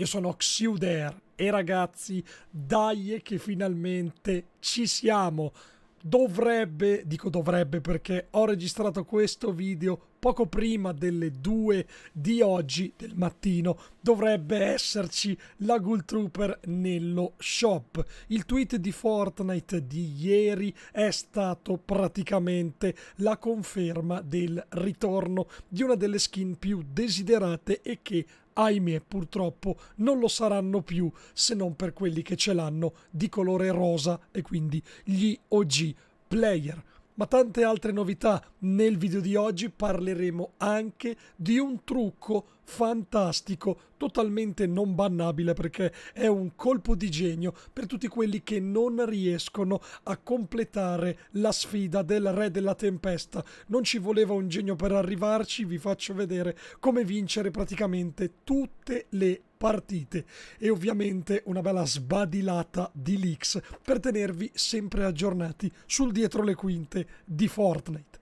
Io sono Xiuder e ragazzi, dai che finalmente ci siamo. Dovrebbe, dico dovrebbe perché ho registrato questo video poco prima delle 2 di oggi del mattino, dovrebbe esserci la Ghoul Trooper nello shop. Il tweet di Fortnite di ieri è stato praticamente la conferma del ritorno di una delle skin più desiderate e che ahimè purtroppo non lo saranno più se non per quelli che ce l'hanno di colore rosa e quindi gli OG player. Ma tante altre novità nel video di oggi parleremo anche di un trucco fantastico, totalmente non bannabile perché è un colpo di genio per tutti quelli che non riescono a completare la sfida del re della tempesta. Non ci voleva un genio per arrivarci, vi faccio vedere come vincere praticamente tutte le partite e ovviamente una bella sbadilata di leaks per tenervi sempre aggiornati sul dietro le quinte di Fortnite.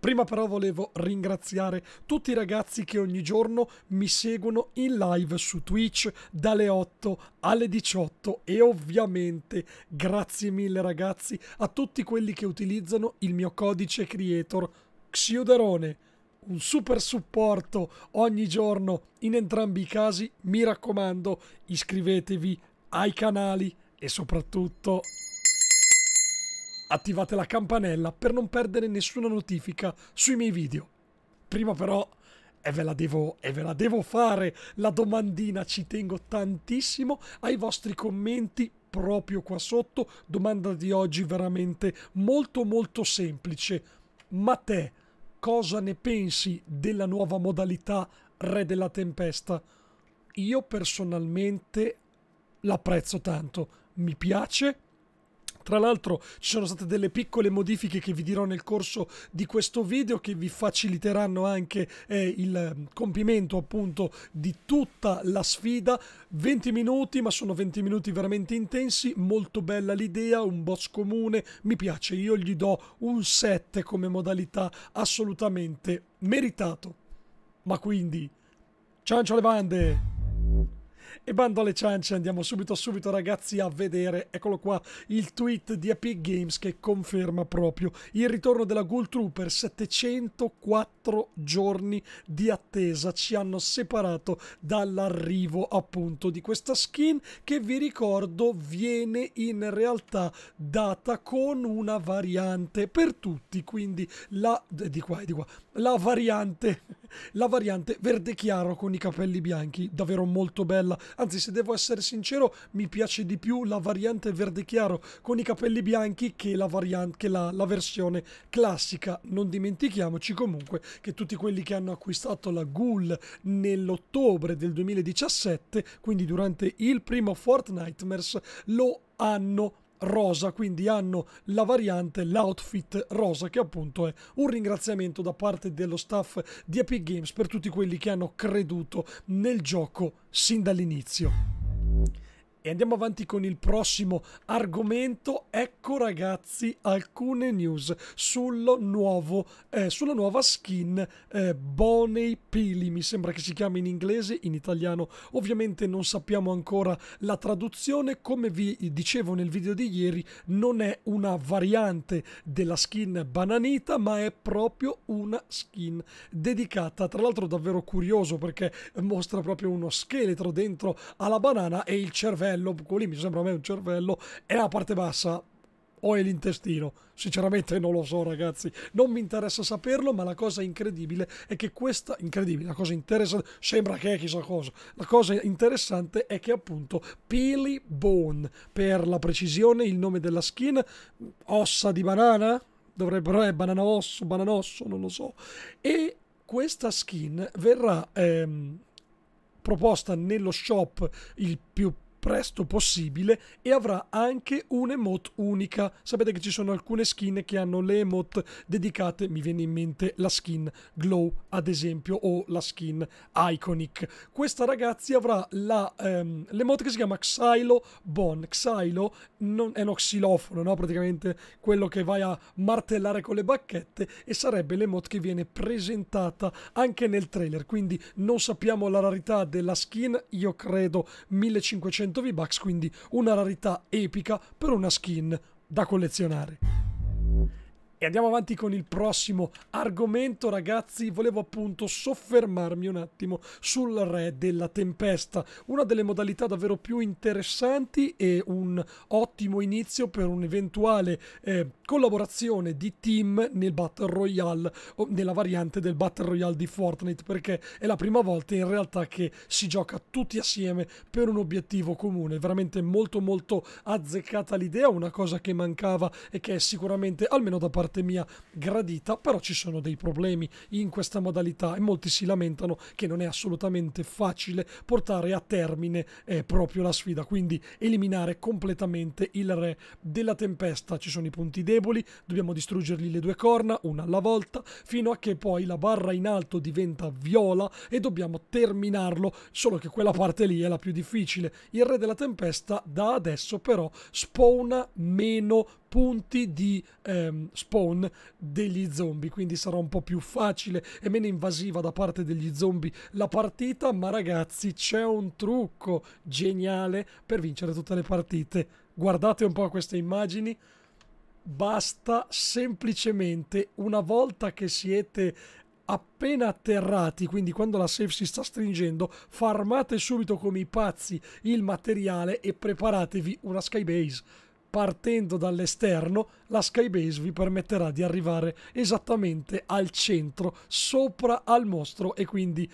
Prima però volevo ringraziare tutti i ragazzi che ogni giorno mi seguono in live su Twitch dalle 8 alle 18 e ovviamente grazie mille ragazzi a tutti quelli che utilizzano il mio codice creator Xioderone. Un super supporto ogni giorno in entrambi i casi. Mi raccomando, iscrivetevi ai canali e soprattutto attivate la campanella per non perdere nessuna notifica sui miei video. Prima però e ve, la devo, e ve la devo fare la domandina, ci tengo tantissimo ai vostri commenti proprio qua sotto. Domanda di oggi veramente molto molto semplice. Ma te cosa ne pensi della nuova modalità Re della Tempesta? Io personalmente l'apprezzo tanto, mi piace tra l'altro ci sono state delle piccole modifiche che vi dirò nel corso di questo video che vi faciliteranno anche eh, il ehm, compimento appunto di tutta la sfida. 20 minuti, ma sono 20 minuti veramente intensi, molto bella l'idea, un boss comune, mi piace, io gli do un 7 come modalità assolutamente meritato. Ma quindi, ciancio le bande! E bando alle ciance, andiamo subito subito ragazzi a vedere, eccolo qua, il tweet di Epic Games che conferma proprio il ritorno della Ghoul Trooper, 704 giorni di attesa ci hanno separato dall'arrivo appunto di questa skin che vi ricordo viene in realtà data con una variante per tutti, quindi la, di qua e di qua, la variante la variante verde chiaro con i capelli bianchi, davvero molto bella. Anzi, se devo essere sincero, mi piace di più la variante verde chiaro con i capelli bianchi che la, variante, che la, la versione classica. Non dimentichiamoci comunque che tutti quelli che hanno acquistato la Ghoul nell'ottobre del 2017, quindi durante il primo Fortnite, lo hanno rosa, quindi hanno la variante, l'outfit rosa, che appunto è un ringraziamento da parte dello staff di Epic Games per tutti quelli che hanno creduto nel gioco sin dall'inizio. E andiamo avanti con il prossimo argomento. Ecco ragazzi alcune news nuovo, eh, sulla nuova skin eh, Boney Pili, mi sembra che si chiami in inglese, in italiano ovviamente non sappiamo ancora la traduzione. Come vi dicevo nel video di ieri non è una variante della skin bananita ma è proprio una skin dedicata. Tra l'altro davvero curioso perché mostra proprio uno scheletro dentro alla banana e il cervello cervello, quello lì mi sembra a me un cervello, e la parte bassa o è l'intestino? Sinceramente non lo so ragazzi, non mi interessa saperlo, ma la cosa incredibile è che questa, incredibile, la cosa interessante, sembra che è chissà cosa, la cosa interessante è che appunto Peely Bone, per la precisione il nome della skin, ossa di banana, Dovrebbe essere eh, banana osso, banana osso, non lo so, e questa skin verrà... Ehm, proposta nello shop il più presto possibile e avrà anche un'emote unica. Sapete che ci sono alcune skin che hanno le emote dedicate, mi viene in mente la skin Glow ad esempio o la skin Iconic. Questa ragazzi avrà la, ehm, l'emote che si chiama Xylo Bon. Xylo non, è uno xilofono, no? praticamente quello che vai a martellare con le bacchette e sarebbe l'emote che viene presentata anche nel trailer. Quindi non sappiamo la rarità della skin, io credo 1500 100 V-Bucks, quindi una rarità epica per una skin da collezionare. E andiamo avanti con il prossimo argomento, ragazzi. Volevo appunto soffermarmi un attimo sul re della tempesta, una delle modalità davvero più interessanti e un ottimo inizio per un eventuale eh, collaborazione di team nel Battle Royale o nella variante del Battle Royale di Fortnite perché è la prima volta in realtà che si gioca tutti assieme per un obiettivo comune. veramente molto molto azzeccata l'idea, una cosa che mancava e che è sicuramente, almeno da parte mia, gradita, però ci sono dei problemi in questa modalità e molti si lamentano che non è assolutamente facile portare a termine eh, proprio la sfida, quindi eliminare completamente il re della tempesta. Ci sono i punti deboli deboli, dobbiamo distruggergli le due corna, una alla volta, fino a che poi la barra in alto diventa viola e dobbiamo terminarlo, solo che quella parte lì è la più difficile. Il re della tempesta da adesso però spawna meno punti di ehm, spawn degli zombie, quindi sarà un po' più facile e meno invasiva da parte degli zombie la partita, ma ragazzi c'è un trucco geniale per vincere tutte le partite. Guardate un po' queste immagini, basta semplicemente una volta che siete appena atterrati, quindi quando la safe si sta stringendo, farmate subito come i pazzi il materiale e preparatevi una skybase. Partendo dall'esterno, la skybase vi permetterà di arrivare esattamente al centro, sopra al mostro e quindi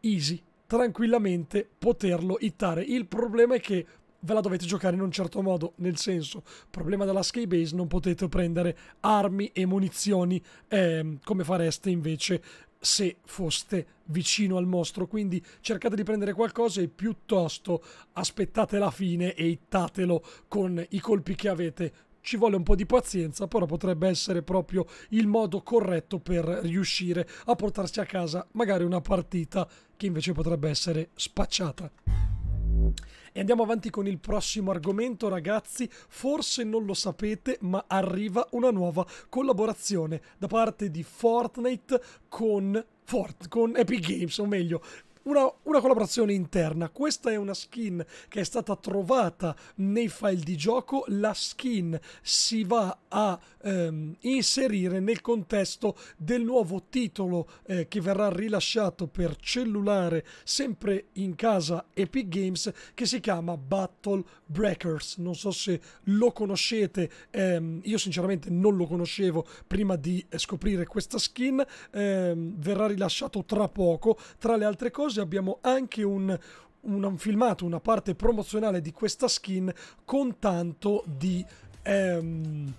easy tranquillamente poterlo ittare. Il problema è che ve la dovete giocare in un certo modo, nel senso, problema della skybase, non potete prendere armi e munizioni eh, come fareste invece se foste vicino al mostro, quindi cercate di prendere qualcosa e piuttosto aspettate la fine e ittatelo con i colpi che avete. Ci vuole un po' di pazienza, però potrebbe essere proprio il modo corretto per riuscire a portarsi a casa magari una partita che invece potrebbe essere spacciata. E andiamo avanti con il prossimo argomento, ragazzi. Forse non lo sapete, ma arriva una nuova collaborazione da parte di Fortnite con, Fort, con Epic Games, o meglio, una, una, collaborazione interna. Questa è una skin che è stata trovata nei file di gioco. La skin si va a ehm, inserire nel contesto del nuovo titolo eh, che verrà rilasciato per cellulare sempre in casa Epic Games che si chiama Battle Breakers. Non so se lo conoscete, ehm, io sinceramente non lo conoscevo prima di eh, scoprire questa skin, ehm, verrà rilasciato tra poco. Tra le altre cose abbiamo anche un, un filmato, una parte promozionale di questa skin con tanto di... Ehm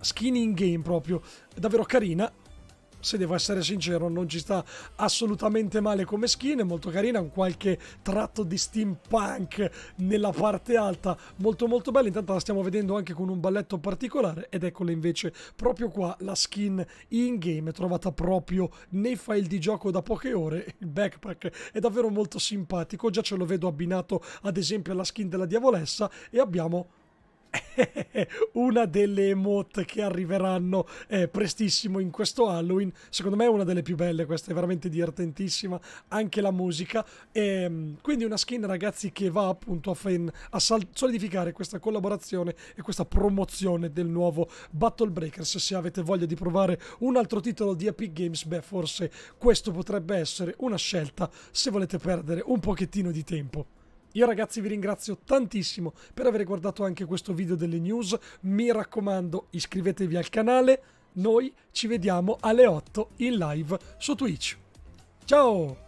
skin in game proprio, è davvero carina. Se devo essere sincero, non ci sta assolutamente male come skin, è molto carina, un qualche tratto di steampunk nella parte alta, molto molto bella. Intanto la stiamo vedendo anche con un balletto particolare ed eccola invece proprio qua la skin in game, trovata proprio nei file di gioco da poche ore. Il backpack è davvero molto simpatico, già ce lo vedo abbinato ad esempio alla skin della diavolessa e abbiamo una delle emote che arriveranno eh, prestissimo in questo Halloween. Secondo me è una delle più belle, questa è veramente divertentissima, anche la musica. E, ehm, quindi una skin ragazzi che va appunto a, fan, a solidificare questa collaborazione e questa promozione del nuovo Battle Breakers. Se avete voglia di provare un altro titolo di Epic Games, beh forse questo potrebbe essere una scelta se volete perdere un pochettino di tempo. Io ragazzi vi ringrazio tantissimo per aver guardato anche questo video delle news, mi raccomando iscrivetevi al canale, noi ci vediamo alle 8 in live su Twitch. Ciao!